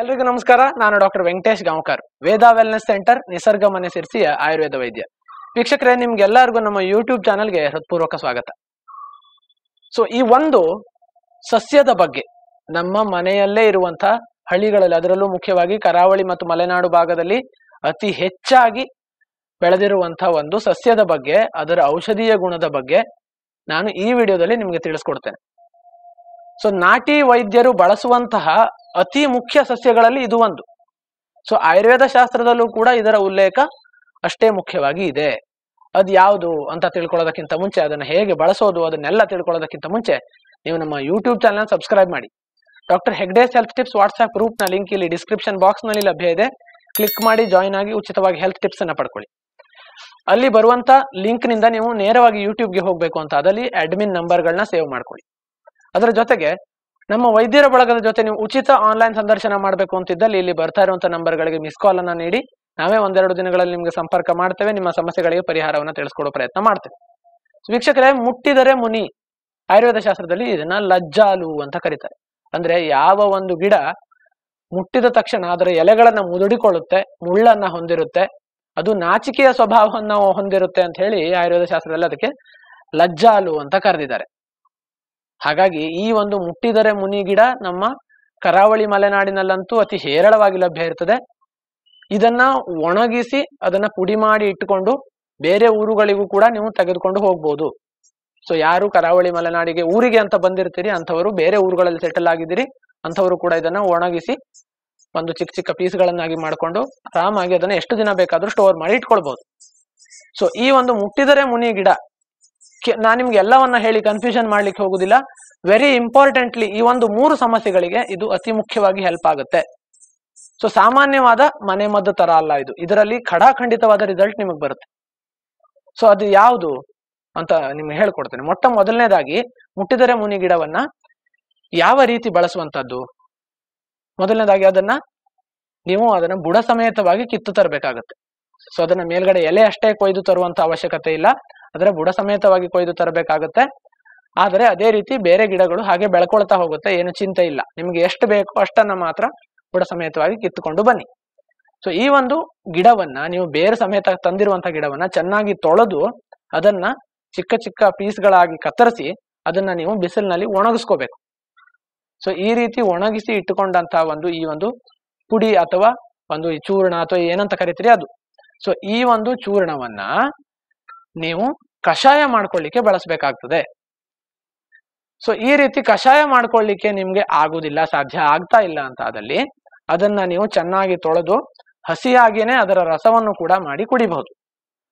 ಎಲ್ರಿಗೂ ನಮಸ್ಕಾರ ನಾನು doctor Venkatesh Gaonkar Veda wellness centre Nisarga Mane ಸಿರ್ಸಿಯ Ayurveda ವೈದ್ಯ ವೀಕ್ಷಕರೇ ನಿಮ್ಗೆಲ್ಲರಿಗೂ ನಮ್ಮ ಯೂಟ್ಯೂಬ್ ಚಾನಲ್ಗೆ ಹೃತ್ಪೂರ್ವಕ ಸ್ವಾಗತ ಸೊ ಈ ಒಂದು ಸಸ್ಯದ ಬಗ್ಗೆ ನಮ್ಮ ಮನೆಯಲ್ಲೇ ಇರುವಂತಹ ಹಳ್ಳಿಗಳಲ್ಲಿ ಅದರಲ್ಲೂ ಮುಖ್ಯವಾಗಿ ಕರಾವಳಿ ಮತ್ತು ಮಲೆನಾಡು ಭಾಗದಲ್ಲಿ ಅತಿ ಹೆಚ್ಚಾಗಿ ಬೆಳೆದಿರುವಂತಹ ಒಂದು ಸಸ್ಯದ ಬಗ್ಗೆ ಅದರ ಔಷಧೀಯ ಗುಣದ ಬಗ್ಗೆ ನಾನು ಈ ವಿಡಿಯೋದಲ್ಲಿ ನಿಮಗೆ ತಿಳಿಸ್ಕೊಡ್ತೇನೆ ಸೊ ನಾಟಿ ವೈದ್ಯರು ಬಳಸುವಂತಹ ಅತಿ ಮುಖ್ಯ ಸಸ್ಯಗಳಲ್ಲಿ ಇದು ಒಂದು ಸೊ ಆಯುರ್ವೇದ ಶಾಸ್ತ್ರದಲ್ಲೂ ಕೂಡ ಇದರ ಉಲ್ಲೇಖ ಅಷ್ಟೇ ಮುಖ್ಯವಾಗಿ ಇದೆ ಅದು ಯಾವುದು ಅಂತ ತಿಳ್ಕೊಳ್ಳೋದಕ್ಕಿಂತ ಮುಂಚೆ ಅದನ್ನ ಹೇಗೆ ಬಳಸೋದು ಅದನ್ನೆಲ್ಲ ತಿಳ್ಕೊಳ್ಳೋದಕ್ಕಿಂತ ಮುಂಚೆ ನೀವು ನಮ್ಮ ಯೂಟ್ಯೂಬ್ ಚಾನಲ್ ಸಬ್ಸ್ಕ್ರೈಬ್ ಮಾಡಿ doctor Hegde's health tips WhatsApp ಗ್ರೂಪ್ನ ಲಿಂಕ್ ಇಲ್ಲಿ ಡಿಸ್ಕ್ರಿಪ್ಷನ್ ನಲ್ಲಿ ಲಭ್ಯ ಇದೆ ಕ್ಲಿಕ್ ಮಾಡಿ ಜಾಯಿನ್ ಆಗಿ ಉಚಿತವಾಗಿ ಹೆಲ್ತ್ ಟಿಪ್ಸ್ ಅನ್ನ ಪಡ್ಕೊಳ್ಳಿ ಅಲ್ಲಿ ಬರುವಂತ ಲಿಂಕ್ ನಿಂದ ನೀವು ನೇರವಾಗಿ ಯೂಟ್ಯೂಬ್ಗೆ ಹೋಗಬೇಕು ಅಂತ ಅದರಲ್ಲಿ ಅಡ್ಮಿನ್ ನಂಬರ್ಗಳನ್ನ ಸೇವ್ ಮಾಡ್ಕೊಳ್ಳಿ ಅದರ ಜೊತೆಗೆ ನಮ್ಮ ವೈದ್ಯರ ಬಳಗದ ಜೊತೆ ನೀವು ಉಚಿತ ಆನ್ಲೈನ್ ಸಂದರ್ಶನ ಮಾಡಬೇಕು ಅಂತಿದ್ದಲ್ಲಿ ಇಲ್ಲಿ ಬರ್ತಾ ಇರುವಂತಹ ಗಳಿಗೆ ಮಿಸ್ ಕಾಲ್ ಅನ್ನ ನೀಡಿ ನಾವೇ ಒಂದೆರಡು ದಿನಗಳಲ್ಲಿ ನಿಮ್ಗೆ ಸಂಪರ್ಕ ಮಾಡ್ತೇವೆ ನಿಮ್ಮ ಸಮಸ್ಯೆಗಳಿಗೆ ಪರಿಹಾರವನ್ನು ತಿಳಿಸ್ಕೊಡೋ ಪ್ರಯತ್ನ ಮಾಡ್ತೇವೆ ವೀಕ್ಷಕರೇ ಮುಟ್ಟಿದರೆ ಮುನಿ ಆಯುರ್ವೇದ ಶಾಸ್ತ್ರದಲ್ಲಿ ಇದನ್ನ ಲಜ್ಜಾಲು ಅಂತ ಕರೀತಾರೆ ಅಂದ್ರೆ ಯಾವ ಒಂದು ಗಿಡ ಮುಟ್ಟಿದ ತಕ್ಷಣ ಅದರ ಎಲೆಗಳನ್ನ ಮುದುಡಿಕೊಳ್ಳುತ್ತೆ ಮುಳ್ಳನ್ನ ಹೊಂದಿರುತ್ತೆ ಅದು ನಾಚಿಕೆಯ ಸ್ವಭಾವವನ್ನು ಹೊಂದಿರುತ್ತೆ ಅಂತ ಹೇಳಿ ಆಯುರ್ವೇದ ಶಾಸ್ತ್ರದಲ್ಲಿ ಅದಕ್ಕೆ ಲಜ್ಜಾಲು ಅಂತ ಕರೆದಿದ್ದಾರೆ ಹಾಗಾಗಿ ಈ ಒಂದು ಮುಟ್ಟಿದರೆ ಮುನಿ ಗಿಡ ನಮ್ಮ ಕರಾವಳಿ ಮಲೆನಾಡಿನಲ್ಲಂತೂ ಅತಿ ಹೇರಳವಾಗಿ ಲಭ್ಯ ಇರ್ತದೆ ಇದನ್ನ ಒಣಗಿಸಿ ಅದನ್ನ ಪುಡಿ ಮಾಡಿ ಇಟ್ಟುಕೊಂಡು ಬೇರೆ ಊರುಗಳಿಗೂ ಕೂಡ ನೀವು ತೆಗೆದುಕೊಂಡು ಹೋಗ್ಬೋದು ಸೊ ಯಾರು ಕರಾವಳಿ ಮಲೆನಾಡಿಗೆ ಊರಿಗೆ ಅಂತ ಬಂದಿರ್ತೀರಿ ಅಂಥವರು ಬೇರೆ ಊರುಗಳಲ್ಲಿ ಸೆಟಲ್ ಆಗಿದ್ದೀರಿ ಅಂಥವರು ಕೂಡ ಇದನ್ನ ಒಣಗಿಸಿ ಒಂದು ಚಿಕ್ಕ ಚಿಕ್ಕ ಪೀಸ್ಗಳನ್ನಾಗಿ ಮಾಡಿಕೊಂಡು ಆರಾಮಾಗಿ ಅದನ್ನ ಎಷ್ಟು ದಿನ ಬೇಕಾದ್ರೂ ಸ್ಟೋರ್ ಮಾಡಿ ಇಟ್ಕೊಳ್ಬಹುದು ಸೊ ಈ ಒಂದು ಮುಟ್ಟಿದರೆ ಮುನಿ ಗಿಡ ನಾನು ನಿಮ್ಗೆ ಎಲ್ಲವನ್ನ ಹೇಳಿ ಕನ್ಫ್ಯೂಷನ್ ಮಾಡ್ಲಿಕ್ಕೆ ಹೋಗುದಿಲ್ಲ ವೆರಿ ಇಂಪಾರ್ಟೆಂಟ್ಲಿ ಈ ಒಂದು ಮೂರು ಸಮಸ್ಯೆಗಳಿಗೆ ಇದು ಅತಿ ಮುಖ್ಯವಾಗಿ ಹೆಲ್ಪ್ ಆಗುತ್ತೆ ಸೊ ಸಾಮಾನ್ಯವಾದ ಮನೆ ಮದ್ದು ತರ ಅಲ್ಲ ಇದು ಇದರಲ್ಲಿ ಖಡಾಖಂಡಿತವಾದ ರಿಸಲ್ಟ್ ನಿಮಗೆ ಬರುತ್ತೆ ಸೊ ಅದು ಯಾವುದು ಅಂತ ನಿಮ್ಗೆ ಹೇಳ್ಕೊಡ್ತೇನೆ ಮೊಟ್ಟ ಮೊದಲನೇದಾಗಿ ಮುಟ್ಟಿದರೆ ಮುನಿ ಗಿಡವನ್ನ ಯಾವ ರೀತಿ ಬಳಸುವಂತದ್ದು ಮೊದಲನೇದಾಗಿ ಅದನ್ನ ನೀವು ಅದನ್ನ ಬುಡ ಸಮೇತವಾಗಿ ಕಿತ್ತು ತರಬೇಕಾಗತ್ತೆ ಸೊ ಅದನ್ನ ಮೇಲ್ಗಡೆ ಎಲೆ ಅಷ್ಟೇ ಕೊಯ್ದು ತರುವಂತ ಅವಶ್ಯಕತೆ ಇಲ್ಲ ಅದರ ಬುಡ ಸಮೇತವಾಗಿ ಕೊಯ್ದು ತರಬೇಕಾಗುತ್ತೆ ಆದರೆ ಅದೇ ರೀತಿ ಬೇರೆ ಗಿಡಗಳು ಹಾಗೆ ಬೆಳ್ಕೊಳ್ತಾ ಹೋಗುತ್ತೆ ಏನು ಚಿಂತೆ ಇಲ್ಲ ನಿಮ್ಗೆ ಎಷ್ಟು ಬೇಕೋ ಅಷ್ಟನ್ನ ಮಾತ್ರ ಬುಡ ಸಮೇತವಾಗಿ ಕಿತ್ತುಕೊಂಡು ಬನ್ನಿ ಸೊ ಈ ಒಂದು ಗಿಡವನ್ನ ನೀವು ಬೇರೆ ಸಮೇತ ತಂದಿರುವಂತಹ ಗಿಡವನ್ನ ಚೆನ್ನಾಗಿ ತೊಳೆದು ಅದನ್ನ ಚಿಕ್ಕ ಚಿಕ್ಕ ಪೀಸ್ಗಳಾಗಿ ಕತ್ತರಿಸಿ ಅದನ್ನ ನೀವು ಬಿಸಿಲಿನಲ್ಲಿ ಒಣಗಿಸ್ಕೋಬೇಕು ಸೊ ಈ ರೀತಿ ಒಣಗಿಸಿ ಇಟ್ಟುಕೊಂಡಂತಹ ಒಂದು ಈ ಒಂದು ಪುಡಿ ಅಥವಾ ಒಂದು ಚೂರ್ಣ ಅಥವಾ ಏನಂತ ಕರಿತೀರಿ ಅದು ಸೊ ಈ ಒಂದು ಚೂರ್ಣವನ್ನ ನೀವು ಕಷಾಯ ಮಾಡ್ಕೊಳ್ಳಿಕ್ಕೆ ಬಳಸ್ಬೇಕಾಗ್ತದೆ ಸೊ ಈ ರೀತಿ ಕಷಾಯ ಮಾಡ್ಕೊಳ್ಲಿಕ್ಕೆ ನಿಮ್ಗೆ ಆಗುದಿಲ್ಲ ಸಾಧ್ಯ ಆಗ್ತಾ ಇಲ್ಲ ಅಂತ ಆದಲ್ಲಿ ಅದನ್ನ ನೀವು ಚೆನ್ನಾಗಿ ತೊಳೆದು ಹಸಿಯಾಗಿನೇ ಅದರ ರಸವನ್ನು ಕೂಡ ಮಾಡಿ ಕುಡಿಬಹುದು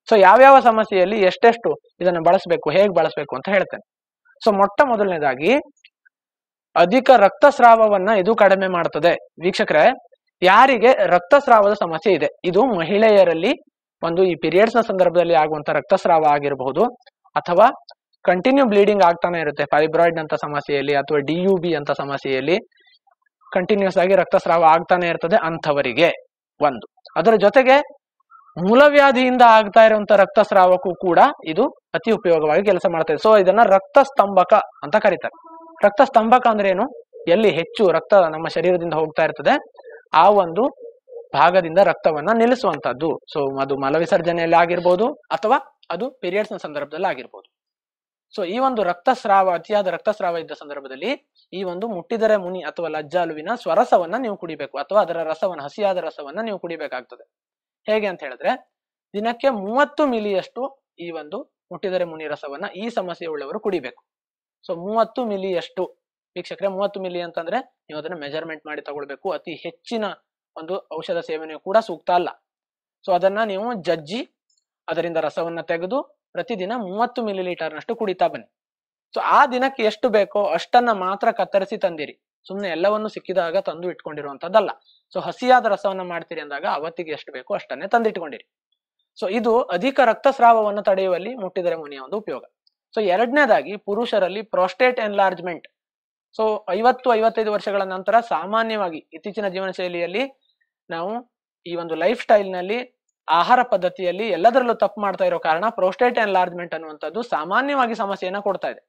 ಸೊ ಯಾವ್ಯಾವ ಸಮಸ್ಯೆಯಲ್ಲಿ ಎಷ್ಟೆಷ್ಟು ಇದನ್ನು ಬಳಸಬೇಕು ಹೇಗೆ ಬಳಸಬೇಕು ಅಂತ ಹೇಳ್ತೇನೆ ಸೊ ಮೊಟ್ಟ ಮೊದಲನೇದಾಗಿ ಅಧಿಕ ರಕ್ತಸ್ರಾವವನ್ನ ಇದು ಕಡಿಮೆ ಮಾಡ್ತದೆ ವೀಕ್ಷಕರೇ ಯಾರಿಗೆ ರಕ್ತಸ್ರಾವದ ಸಮಸ್ಯೆ ಇದೆ ಇದು ಮಹಿಳೆಯರಲ್ಲಿ ಒಂದು ಈ ಪೀರಿಯಡ್ಸ್ ನ ಸಂದರ್ಭದಲ್ಲಿ ಆಗುವಂತ ರಕ್ತಸ್ರಾವ ಆಗಿರಬಹುದು ಅಥವಾ ಕಂಟಿನ್ಯೂ ಬ್ಲೀಡಿಂಗ್ ಆಗ್ತಾನೆ ಇರುತ್ತೆ ಫೈಬ್ರಾಯ್ಡ್ ಅಂತ ಸಮಸ್ಯೆಯಲ್ಲಿ ಅಥವಾ ಡಿ ಯು ಬಿ ಅಂತ ಸಮಸ್ಯೆಯಲ್ಲಿ ಕಂಟಿನ್ಯೂಸ್ ಆಗಿ ರಕ್ತಸ್ರಾವ ಆಗ್ತಾನೆ ಇರ್ತದೆ ಅಂಥವರಿಗೆ ಒಂದು ಅದರ ಜೊತೆಗೆ ಮೂಲವ್ಯಾಧಿಯಿಂದ ಆಗ್ತಾ ಇರುವಂತ ರಕ್ತಸ್ರಾವಕ್ಕೂ ಕೂಡ ಇದು ಅತಿ ಉಪಯೋಗವಾಗಿ ಕೆಲಸ ಮಾಡ್ತದೆ ಸೊ ಇದನ್ನ ರಕ್ತ ಸ್ತಂಭಕ ಅಂತ ಕರೀತಾರೆ ರಕ್ತ ಸ್ತಂಭಕ ಅಂದ್ರೆ ಏನು ಎಲ್ಲಿ ಹೆಚ್ಚು ರಕ್ತ ನಮ್ಮ ಶರೀರದಿಂದ ಹೋಗ್ತಾ ಇರ್ತದೆ ಆ ಒಂದು ಭಾಗದಿಂದ ರಕ್ತವನ್ನ ನಿಲ್ಲಿಸುವಂತದ್ದು ಸೊ ಅದು ಮಲವಿಸರ್ಜನೆಯಲ್ಲಿ ಆಗಿರ್ಬೋದು ಅಥವಾ ಅದು ಪೀರಿಯಡ್ಸ್ ನ ಸಂದರ್ಭದಲ್ಲಿ ಆಗಿರ್ಬೋದು ಸೊ ಈ ಒಂದು ರಕ್ತಸ್ರಾವ ಅತಿಯಾದ ರಕ್ತಸ್ರಾವ ಇದ್ದ ಸಂದರ್ಭದಲ್ಲಿ ಈ ಒಂದು ಮುಟ್ಟಿದರೆ ಮುನಿ ಅಥವಾ ಲಜ್ಜಾಲುವಿನ ಸ್ವರಸವನ್ನ ನೀವು ಕುಡಿಬೇಕು ಅಥವಾ ಅದರ ರಸವನ್ನ ಹಸಿಯಾದ ರಸವನ್ನ ನೀವು ಕುಡಿಬೇಕಾಗ್ತದೆ ಹೇಗೆ ಅಂತ ಹೇಳಿದ್ರೆ ದಿನಕ್ಕೆ ಮೂವತ್ತು ಮಿಲಿಯಷ್ಟು ಈ ಒಂದು ಮುಟ್ಟಿದರೆ ಮುನಿ ರಸವನ್ನ ಈ ಸಮಸ್ಯೆ ಉಳ್ಳವರು ಕುಡಿಬೇಕು ಸೊ ಮೂವತ್ತು ಮಿಲಿಯಷ್ಟು ವೀಕ್ಷಕರೇ ಮೂವತ್ತು ಮಿಲಿ ಅಂತಂದ್ರೆ ನೀವು ಅದನ್ನ ಮೆಜರ್ಮೆಂಟ್ ಮಾಡಿ ತಗೊಳ್ಬೇಕು ಅತಿ ಹೆಚ್ಚಿನ ಒಂದು ಔಷಧ ಸೇವನೆ ಕೂಡ ಸೂಕ್ತ ಅಲ್ಲ ಸೊ ಅದನ್ನ ನೀವು ಜಜ್ಜಿ ಅದರಿಂದ ರಸವನ್ನ ತೆಗೆದು ಪ್ರತಿದಿನ ಮೂವತ್ತು ಮಿಲಿ ಲೀಟರ್ನಷ್ಟು ಕುಡಿತಾ ಬನ್ನಿ ಸೊ ಆ ದಿನಕ್ಕೆ ಎಷ್ಟು ಬೇಕೋ ಅಷ್ಟನ್ನ ಮಾತ್ರ ಕತ್ತರಿಸಿ ತಂದಿರಿ ಸುಮ್ಮನೆ ಎಲ್ಲವನ್ನು ಸಿಕ್ಕಿದಾಗ ತಂದು ಇಟ್ಕೊಂಡಿರುವಂತದ್ದಲ್ಲ ಸೊ ಹಸಿಯಾದ ರಸವನ್ನ ಮಾಡ್ತೀರಿ ಅಂದಾಗ ಅವತ್ತಿಗೆ ಎಷ್ಟು ಬೇಕೋ ಅಷ್ಟನ್ನೇ ತಂದಿಟ್ಕೊಂಡಿರಿ ಸೊ ಇದು ಅಧಿಕ ರಕ್ತಸ್ರಾವವನ್ನು ತಡೆಯುವಲ್ಲಿ ಮುಟ್ಟಿದರೆ ಮುನಿಯ ಒಂದು ಉಪಯೋಗ ಸೊ ಎರಡನೇದಾಗಿ ಪುರುಷರಲ್ಲಿ ಪ್ರೋಸ್ಟೇಟ್ ಎನ್ಲಾರ್ಜ್ಮೆಂಟ್ ಸೊ ಐವತ್ತು ಐವತ್ತೈದು ವರ್ಷಗಳ ನಂತರ ಸಾಮಾನ್ಯವಾಗಿ ಇತ್ತೀಚಿನ ಜೀವನ ಶೈಲಿಯಲ್ಲಿ ನಾವು ಈ ಒಂದು ಲೈಫ್ ಸ್ಟೈಲ್ನಲ್ಲಿ ಆಹಾರ ಪದ್ಧತಿಯಲ್ಲಿ ಎಲ್ಲದರಲ್ಲೂ ತಪ್ಪು ಮಾಡ್ತಾ ಇರೋ ಕಾರಣ ಪ್ರೋಸ್ಟೇಟ್ ಎನ್ಲಾರ್ಜ್ಮೆಂಟ್ ಅನ್ನುವಂಥದ್ದು ಸಾಮಾನ್ಯವಾಗಿ ಸಮಸ್ಯೆಯನ್ನ ಕೊಡ್ತಾ ಇದೆ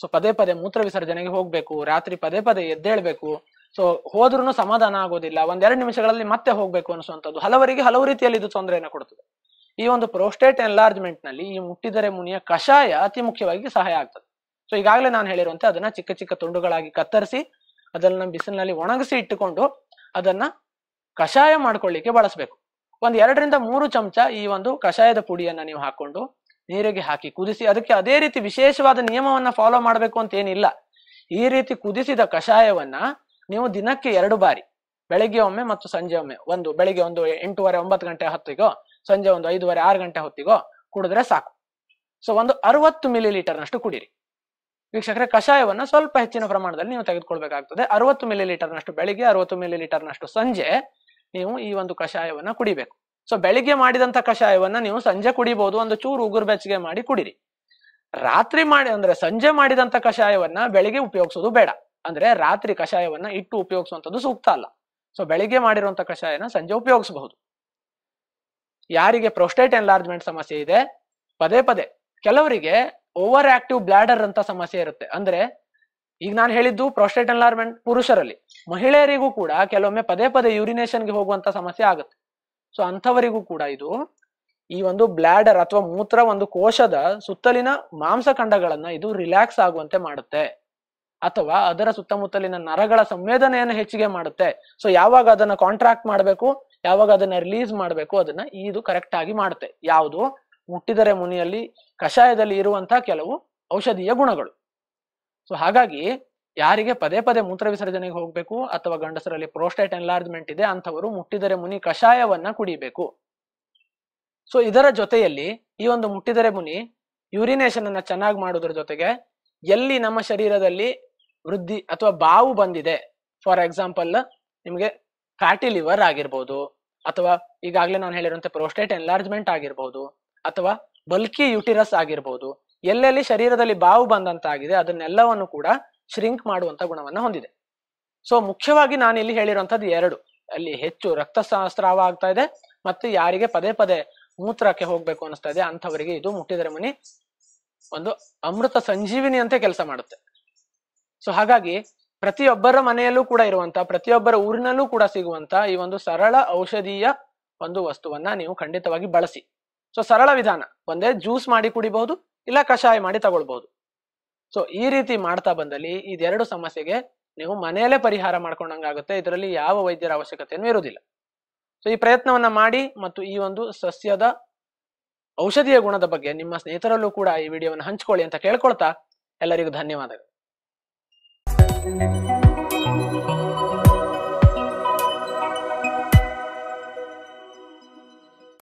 ಸೊ ಪದೇ ಪದೇ ಮೂತ್ರ ವಿಸರ್ಜನೆಗೆ ಹೋಗ್ಬೇಕು ರಾತ್ರಿ ಪದೇ ಪದೇ ಎದ್ದೇಳ್ಬೇಕು ಸೊ ಹೋದ್ರೂ ಸಮಾಧಾನ ಆಗೋದಿಲ್ಲ ಒಂದೆರಡು ನಿಮಿಷಗಳಲ್ಲಿ ಮತ್ತೆ ಹೋಗ್ಬೇಕು ಅನ್ನಿಸುವಂಥದ್ದು ಹಲವರಿಗೆ ಹಲವು ರೀತಿಯಲ್ಲಿ ಇದು ತೊಂದರೆಯನ್ನು ಕೊಡ್ತದೆ ಈ ಒಂದು ಪ್ರೋಸ್ಟೇಟ್ ಎನ್ಲಾರ್ಜ್ಮೆಂಟ್ ನಲ್ಲಿ ಈ ಮುಟ್ಟಿದರೆ ಮುನಿಯ ಕಷಾಯ ಅತಿ ಮುಖ್ಯವಾಗಿ ಸಹಾಯ ಆಗ್ತದೆ ಸೊ ಈಗಾಗಲೇ ನಾನು ಹೇಳಿರುವಂತೆ ಅದನ್ನ ಚಿಕ್ಕ ಚಿಕ್ಕ ತುಂಡುಗಳಾಗಿ ಕತ್ತರಿಸಿ ಅದನ್ನ ಬಿಸಿಲಿನಲ್ಲಿ ಒಣಗಿಸಿ ಇಟ್ಟುಕೊಂಡು ಅದನ್ನ ಕಷಾಯ ಮಾಡ್ಕೊಳ್ಳಿಕ್ಕೆ ಬಳಸಬೇಕು ಒಂದು ಎರಡರಿಂದ ಮೂರು ಚಮಚ ಈ ಒಂದು ಕಷಾಯದ ಪುಡಿಯನ್ನ ನೀವು ಹಾಕೊಂಡು ನೀರಿಗೆ ಹಾಕಿ ಕುದಿಸಿ ಅದಕ್ಕೆ ಅದೇ ರೀತಿ ವಿಶೇಷವಾದ ನಿಯಮವನ್ನ ಫಾಲೋ ಮಾಡಬೇಕು ಅಂತ ಏನಿಲ್ಲ ಈ ರೀತಿ ಕುದಿಸಿದ ಕಷಾಯವನ್ನ ನೀವು ದಿನಕ್ಕೆ ಎರಡು ಬಾರಿ ಬೆಳಿಗ್ಗೆ ಒಮ್ಮೆ ಮತ್ತು ಸಂಜೆ ಒಮ್ಮೆ ಒಂದು ಬೆಳಿಗ್ಗೆ ಒಂದು ಎಂಟೂವರೆ ಒಂಬತ್ತು ಗಂಟೆ ಹೊತ್ತಿಗೋ ಸಂಜೆ ಒಂದು ಐದುವರೆ ಆರು ಗಂಟೆ ಹೊತ್ತಿಗೋ ಕುಡಿದ್ರೆ ಸಾಕು ಸೊ ಒಂದು ಅರವತ್ತು ಮಿಲಿ ಲೀಟರ್ನಷ್ಟು ಕುಡಿರಿ ವೀಕ್ಷಕರೇ ಕಷಾಯವನ್ನ ಸ್ವಲ್ಪ ಹೆಚ್ಚಿನ ಪ್ರಮಾಣದಲ್ಲಿ ನೀವು ತೆಗೆದುಕೊಳ್ಬೇಕಾಗ್ತದೆ ಅರವತ್ತು ಮಿಲಿ ಲೀಟರ್ನಷ್ಟು ಬೆಳಿಗ್ಗೆ ಅರವತ್ತು ಮಿಲಿ ಲೀಟರ್ನಷ್ಟು ಸಂಜೆ ನೀವು ಈ ಒಂದು ಕಷಾಯವನ್ನ ಕುಡಿಬೇಕು ಸೊ ಬೆಳಿಗ್ಗೆ ಮಾಡಿದಂತ ಕಷಾಯವನ್ನ ನೀವು ಸಂಜೆ ಕುಡಿಬಹುದು ಒಂದು ಚೂರು ಉಗುರು ಬೆಚ್ಚಗೆ ಮಾಡಿ ಕುಡಿರಿ ರಾತ್ರಿ ಮಾಡಿ ಅಂದ್ರೆ ಸಂಜೆ ಮಾಡಿದಂತ ಕಷಾಯವನ್ನ ಬೆಳಿಗ್ಗೆ ಉಪಯೋಗಿಸೋದು ಬೇಡ ಅಂದ್ರೆ ರಾತ್ರಿ ಕಷಾಯವನ್ನ ಇಟ್ಟು ಉಪಯೋಗಿಸುವಂತದ್ದು ಸೂಕ್ತ ಅಲ್ಲ ಸೊ ಬೆಳಿಗ್ಗೆ ಮಾಡಿರುವಂತ ಕಷಾಯನ ಸಂಜೆ ಉಪಯೋಗಿಸಬಹುದು ಯಾರಿಗೆ ಪ್ರೊಸ್ಟೇಟ್ ಎನ್ಲಾರ್ಜ್ಮೆಂಟ್ ಸಮಸ್ಯೆ ಇದೆ ಪದೇ ಪದೇ ಕೆಲವರಿಗೆ ಓವರ್ ಆಕ್ಟಿವ್ ಬ್ಲಾಡರ್ ಅಂತ ಸಮಸ್ಯೆ ಇರುತ್ತೆ ಅಂದ್ರೆ ಈಗ ನಾನು ಹೇಳಿದ್ದು ಪ್ರೊಸ್ಟೇಟ್ ಎನ್ಲಾರ್ಮೆಂಟ್ ಪುರುಷರಲ್ಲಿ ಮಹಿಳೆಯರಿಗೂ ಕೂಡ ಕೆಲವೊಮ್ಮೆ ಪದೇ ಪದೇ ಯೂರಿನೇಷನ್ಗೆ ಹೋಗುವಂತ ಸಮಸ್ಯೆ ಆಗುತ್ತೆ ಸೊ ಅಂಥವರಿಗೂ ಕೂಡ ಇದು ಈ ಒಂದು ಬ್ಲಾಡರ್ ಅಥವಾ ಮೂತ್ರ ಒಂದು ಕೋಶದ ಸುತ್ತಲಿನ ಮಾಂಸಖಂಡಗಳನ್ನ ಇದು ರಿಲ್ಯಾಕ್ಸ್ ಆಗುವಂತೆ ಮಾಡುತ್ತೆ ಅಥವಾ ಅದರ ಸುತ್ತಮುತ್ತಲಿನ ನರಗಳ ಸಂವೇದನೆಯನ್ನು ಹೆಚ್ಚಿಗೆ ಮಾಡುತ್ತೆ ಸೊ ಯಾವಾಗ ಅದನ್ನ ಕಾಂಟ್ರಾಕ್ಟ್ ಮಾಡಬೇಕು ಯಾವಾಗ ಅದನ್ನ ರಿಲೀಸ್ ಮಾಡಬೇಕು ಅದನ್ನ ಇದು ಕರೆಕ್ಟ್ ಆಗಿ ಮಾಡುತ್ತೆ ಯಾವುದು ಮುಟ್ಟಿದರೆ ಮುನಿಯಲ್ಲಿ ಕಷಾಯದಲ್ಲಿ ಇರುವಂತಹ ಕೆಲವು ಔಷಧೀಯ ಗುಣಗಳು ಸೊ ಹಾಗಾಗಿ ಯಾರಿಗೆ ಪದೇ ಪದೇ ಮೂತ್ರ ವಿಸರ್ಜನೆಗೆ ಹೋಗಬೇಕು ಅಥವಾ ಗಂಡಸರಲ್ಲಿ ಪ್ರೋಸ್ಟೇಟ್ ಎನ್ಲಾರ್ಜ್ಮೆಂಟ್ ಇದೆ ಅಂಥವರು ಮುಟ್ಟಿದರೆ ಮುನಿ ಕಷಾಯವನ್ನ ಕುಡಿಬೇಕು ಸೊ ಇದರ ಜೊತೆಯಲ್ಲಿ ಈ ಒಂದು ಮುಟ್ಟಿದರೆ ಮುನಿ ಯೂರಿನೇಷನ್ ಅನ್ನ ಚೆನ್ನಾಗಿ ಮಾಡೋದ್ರ ಜೊತೆಗೆ ಎಲ್ಲಿ ನಮ್ಮ ಶರೀರದಲ್ಲಿ ವೃದ್ಧಿ ಅಥವಾ ಬಾವು ಬಂದಿದೆ ಫಾರ್ ಎಕ್ಸಾಂಪಲ್ ನಿಮಗೆ ಫ್ಯಾಟಿ ಲಿವರ್ ಆಗಿರ್ಬೋದು ಅಥವಾ ಈಗಾಗಲೇ ನಾನು ಹೇಳಿರುವಂತೆ ಪ್ರೋಸ್ಟೇಟ್ ಎನ್ಲಾರ್ಜ್ಮೆಂಟ್ ಆಗಿರ್ಬೋದು ಅಥವಾ ಬಲ್ಕಿ ಯುಟಿರಸ್ ಆಗಿರ್ಬೋದು ಎಲ್ಲೆಲ್ಲಿ ಶರೀರದಲ್ಲಿ ಬಾವು ಬಂದಂತಾಗಿದೆ ಅದನ್ನೆಲ್ಲವನ್ನು ಕೂಡ ಶ್ರಿಂಕ್ ಮಾಡುವಂತ ಗುಣವನ್ನ ಹೊಂದಿದೆ ಸೊ ಮುಖ್ಯವಾಗಿ ನಾನು ಇಲ್ಲಿ ಹೇಳಿರುವಂತದ್ದು ಎರಡು ಅಲ್ಲಿ ಹೆಚ್ಚು ರಕ್ತ ಸ್ರಾವ ಆಗ್ತಾ ಇದೆ ಮತ್ತು ಯಾರಿಗೆ ಪದೇ ಪದೇ ಮೂತ್ರಕ್ಕೆ ಹೋಗ್ಬೇಕು ಅನಿಸ್ತಾ ಇದೆ ಅಂಥವರಿಗೆ ಇದು ಮುಟ್ಟಿದರೆ ಮುನಿ ಒಂದು ಅಮೃತ ಸಂಜೀವಿನಿ ಅಂತ ಕೆಲಸ ಮಾಡುತ್ತೆ ಸೊ ಹಾಗಾಗಿ ಪ್ರತಿಯೊಬ್ಬರ ಮನೆಯಲ್ಲೂ ಕೂಡ ಇರುವಂತ ಪ್ರತಿಯೊಬ್ಬರ ಊರಿನಲ್ಲೂ ಕೂಡ ಸಿಗುವಂತ ಈ ಒಂದು ಸರಳ ಔಷಧೀಯ ಒಂದು ವಸ್ತುವನ್ನ ನೀವು ಖಂಡಿತವಾಗಿ ಬಳಸಿ ಸೊ ಸರಳ ವಿಧಾನ ಒಂದೇ ಜ್ಯೂಸ್ ಮಾಡಿ ಕುಡಿಬಹುದು ಇಲ್ಲ ಕಷಾಯ ಮಾಡಿ ತಗೊಳ್ಬಹುದು ಸೊ ಈ ರೀತಿ ಮಾಡ್ತಾ ಬಂದಲ್ಲಿ ಇದೆರಡು ಸಮಸ್ಯೆಗೆ ನೀವು ಮನೆಯಲ್ಲೇ ಪರಿಹಾರ ಮಾಡ್ಕೊಂಡಂಗಾಗುತ್ತೆ ಇದರಲ್ಲಿ ಯಾವ ವೈದ್ಯರ ಅವಶ್ಯಕತೆಯನ್ನು ಇರುವುದಿಲ್ಲ ಸೊ ಈ ಪ್ರಯತ್ನವನ್ನ ಮಾಡಿ ಮತ್ತು ಈ ಒಂದು ಸಸ್ಯದ ಔಷಧೀಯ ಗುಣದ ಬಗ್ಗೆ ನಿಮ್ಮ ಸ್ನೇಹಿತರಲ್ಲೂ ಕೂಡ ಈ ವಿಡಿಯೋವನ್ನು ಹಂಚ್ಕೊಳ್ಳಿ ಅಂತ ಕೇಳ್ಕೊಳ್ತಾ ಎಲ್ಲರಿಗೂ ಧನ್ಯವಾದಗಳು